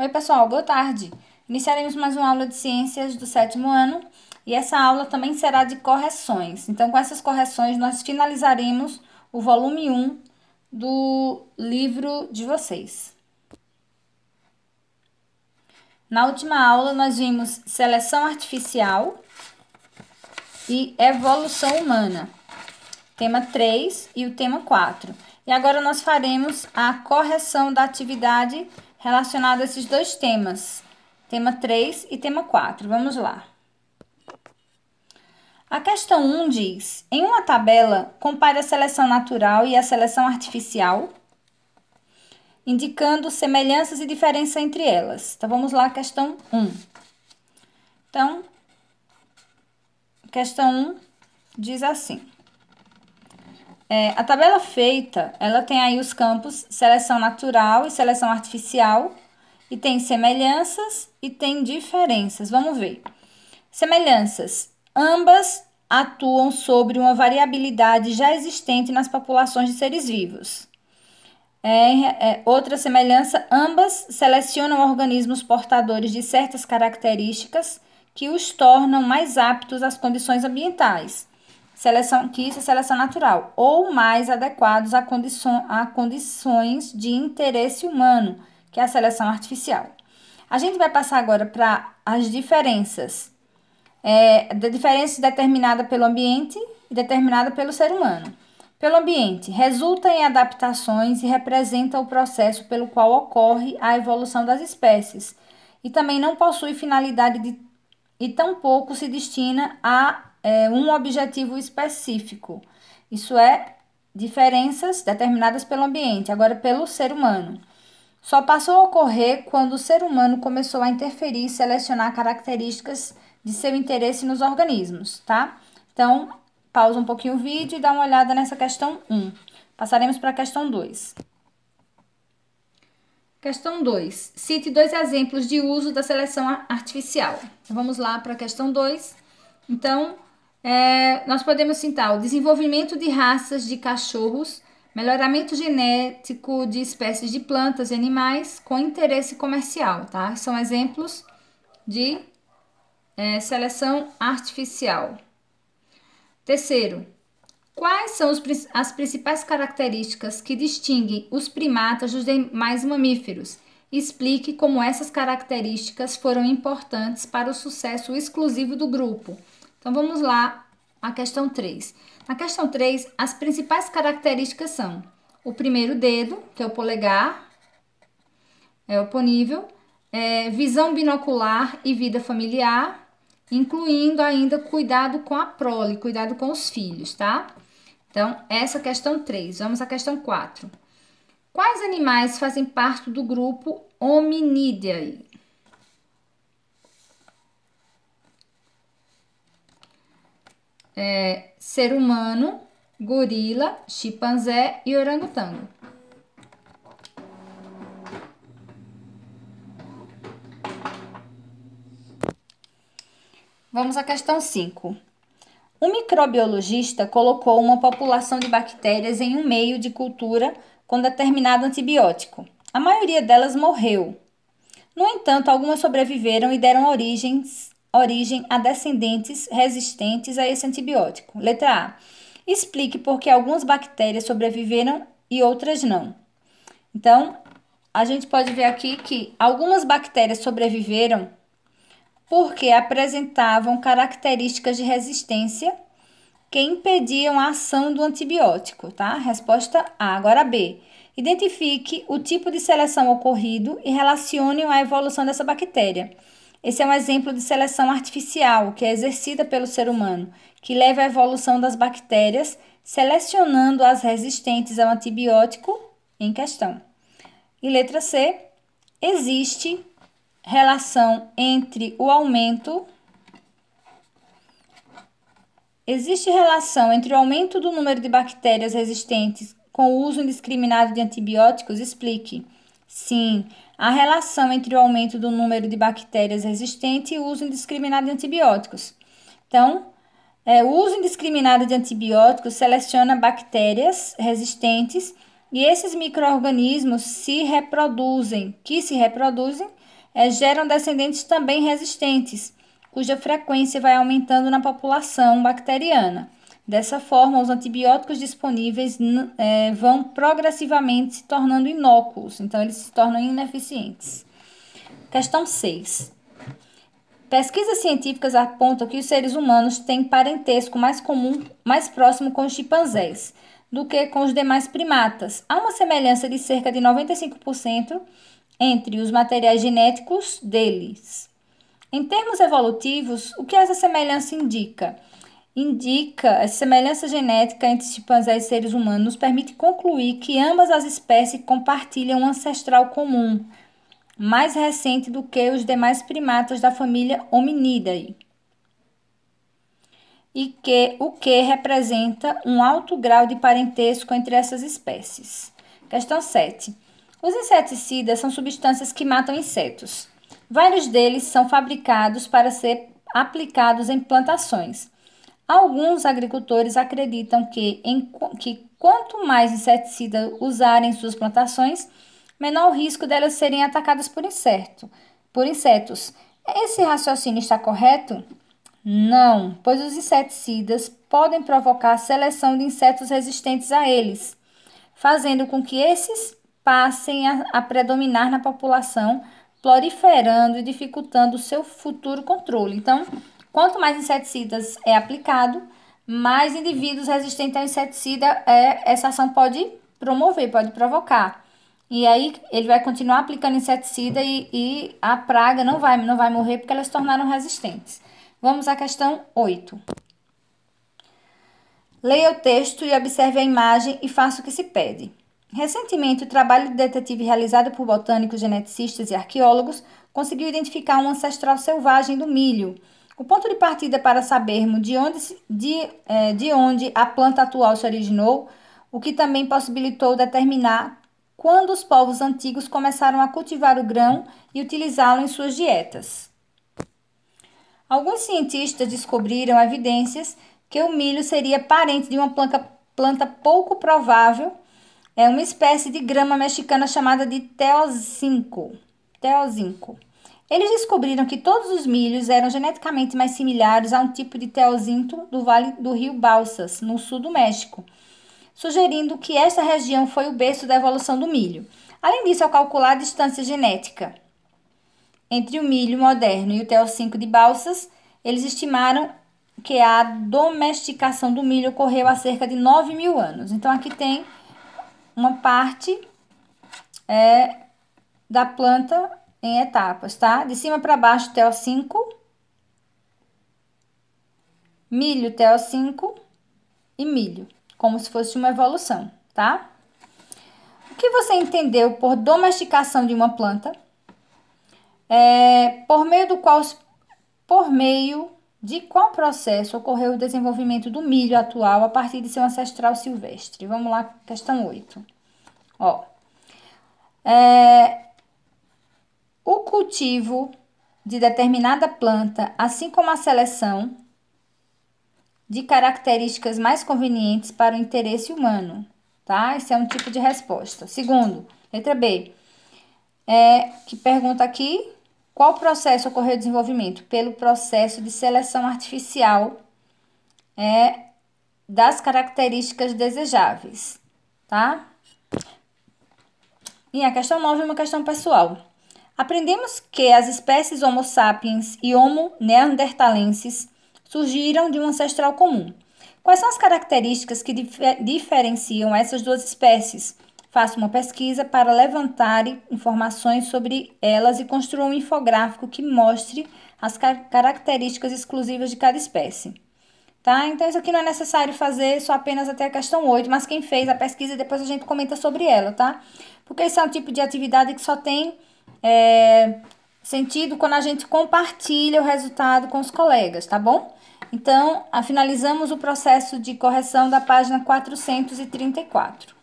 Oi, pessoal, boa tarde. Iniciaremos mais uma aula de ciências do sétimo ano e essa aula também será de correções. Então, com essas correções, nós finalizaremos o volume 1 do livro de vocês. Na última aula, nós vimos seleção artificial e evolução humana, tema 3 e o tema 4. E agora nós faremos a correção da atividade relacionado a esses dois temas, tema 3 e tema 4. Vamos lá. A questão 1 diz: em uma tabela, compare a seleção natural e a seleção artificial, indicando semelhanças e diferença entre elas. Então vamos lá, questão 1. Então, questão 1 diz assim: é, a tabela feita, ela tem aí os campos seleção natural e seleção artificial, e tem semelhanças e tem diferenças. Vamos ver. Semelhanças. Ambas atuam sobre uma variabilidade já existente nas populações de seres vivos. É, é, outra semelhança, ambas selecionam organismos portadores de certas características que os tornam mais aptos às condições ambientais seleção, que isso é seleção natural, ou mais adequados a, condição, a condições de interesse humano, que é a seleção artificial. A gente vai passar agora para as diferenças. É, de diferença determinada pelo ambiente e determinada pelo ser humano. Pelo ambiente, resulta em adaptações e representa o processo pelo qual ocorre a evolução das espécies, e também não possui finalidade de, e tampouco se destina a é, um objetivo específico. Isso é diferenças determinadas pelo ambiente, agora pelo ser humano. Só passou a ocorrer quando o ser humano começou a interferir e selecionar características de seu interesse nos organismos, tá? Então, pausa um pouquinho o vídeo e dá uma olhada nessa questão 1. Passaremos para a questão 2. Questão 2. Cite dois exemplos de uso da seleção artificial. Então, vamos lá para a questão 2. Então, é, nós podemos citar o desenvolvimento de raças de cachorros, melhoramento genético de espécies de plantas e animais com interesse comercial, tá? São exemplos de é, seleção artificial. Terceiro, quais são os, as principais características que distinguem os primatas dos demais mamíferos? Explique como essas características foram importantes para o sucesso exclusivo do grupo. Então, vamos lá à questão 3. Na questão 3, as principais características são o primeiro dedo, que é o polegar, é oponível, é, visão binocular e vida familiar, incluindo ainda cuidado com a prole, cuidado com os filhos, tá? Então, essa é a questão 3. Vamos à questão 4. Quais animais fazem parte do grupo hominídeae? é, ser humano, gorila, chimpanzé e orangotango. Vamos à questão 5. Um microbiologista colocou uma população de bactérias em um meio de cultura com determinado antibiótico. A maioria delas morreu. No entanto, algumas sobreviveram e deram origens origem a descendentes resistentes a esse antibiótico. Letra A. Explique por que algumas bactérias sobreviveram e outras não. Então, a gente pode ver aqui que algumas bactérias sobreviveram porque apresentavam características de resistência que impediam a ação do antibiótico, tá? Resposta A. Agora B. Identifique o tipo de seleção ocorrido e relacione a evolução dessa bactéria. Esse é um exemplo de seleção artificial que é exercida pelo ser humano, que leva à evolução das bactérias, selecionando as resistentes ao antibiótico em questão. E letra C, existe relação entre o aumento Existe relação entre o aumento do número de bactérias resistentes com o uso indiscriminado de antibióticos? Explique. Sim, a relação entre o aumento do número de bactérias resistentes e o uso indiscriminado de antibióticos. Então, é, o uso indiscriminado de antibióticos seleciona bactérias resistentes e esses micro-organismos se reproduzem, que se reproduzem, é, geram descendentes também resistentes, cuja frequência vai aumentando na população bacteriana. Dessa forma, os antibióticos disponíveis é, vão progressivamente se tornando inóculos, então eles se tornam ineficientes. Questão 6. Pesquisas científicas apontam que os seres humanos têm parentesco mais comum, mais próximo com os chimpanzés do que com os demais primatas. Há uma semelhança de cerca de 95% entre os materiais genéticos deles. Em termos evolutivos, o que essa semelhança indica? indica a semelhança genética entre chimpanzés e seres humanos permite concluir que ambas as espécies compartilham um ancestral comum, mais recente do que os demais primatas da família Hominidae, e que o que representa um alto grau de parentesco entre essas espécies. Questão 7. Os inseticidas são substâncias que matam insetos. Vários deles são fabricados para ser aplicados em plantações. Alguns agricultores acreditam que, em, que quanto mais inseticida usarem em suas plantações, menor o risco delas serem atacadas por, inseto, por insetos. Esse raciocínio está correto? Não, pois os inseticidas podem provocar a seleção de insetos resistentes a eles, fazendo com que esses passem a, a predominar na população, proliferando e dificultando o seu futuro controle. Então, Quanto mais inseticidas é aplicado, mais indivíduos resistentes ao inseticida é, essa ação pode promover, pode provocar. E aí ele vai continuar aplicando inseticida e, e a praga não vai, não vai morrer porque elas se tornaram resistentes. Vamos à questão 8. Leia o texto e observe a imagem e faça o que se pede. Recentemente, o trabalho de detetive realizado por botânicos, geneticistas e arqueólogos conseguiu identificar um ancestral selvagem do milho, o ponto de partida para sabermos de onde, de, é, de onde a planta atual se originou, o que também possibilitou determinar quando os povos antigos começaram a cultivar o grão e utilizá-lo em suas dietas. Alguns cientistas descobriram evidências que o milho seria parente de uma planta, planta pouco provável, é uma espécie de grama mexicana chamada de teosinco. Teosinco. Eles descobriram que todos os milhos eram geneticamente mais similares a um tipo de teosinto do vale do rio Balsas, no sul do México, sugerindo que esta região foi o berço da evolução do milho. Além disso, ao calcular a distância genética entre o milho moderno e o teosinto de Balsas, eles estimaram que a domesticação do milho ocorreu há cerca de 9 mil anos. Então, aqui tem uma parte é, da planta em etapas, tá? De cima para baixo, TO 5. Milho, TO 5 e milho, como se fosse uma evolução, tá? O que você entendeu por domesticação de uma planta? É, por meio do qual por meio de qual processo ocorreu o desenvolvimento do milho atual a partir de seu ancestral silvestre? Vamos lá, questão 8. Ó, é, cultivo de determinada planta, assim como a seleção de características mais convenientes para o interesse humano, tá? Esse é um tipo de resposta. Segundo, letra B, é, que pergunta aqui qual processo ocorreu o desenvolvimento? Pelo processo de seleção artificial é, das características desejáveis, tá? E a questão 9 é uma questão pessoal. Aprendemos que as espécies Homo sapiens e Homo neanderthalensis surgiram de um ancestral comum. Quais são as características que difer diferenciam essas duas espécies? Faça uma pesquisa para levantar informações sobre elas e construa um infográfico que mostre as car características exclusivas de cada espécie. Tá? Então, isso aqui não é necessário fazer só apenas até a questão 8, mas quem fez a pesquisa, depois a gente comenta sobre ela, tá? Porque esse é um tipo de atividade que só tem é, sentido quando a gente compartilha o resultado com os colegas, tá bom? Então, finalizamos o processo de correção da página 434.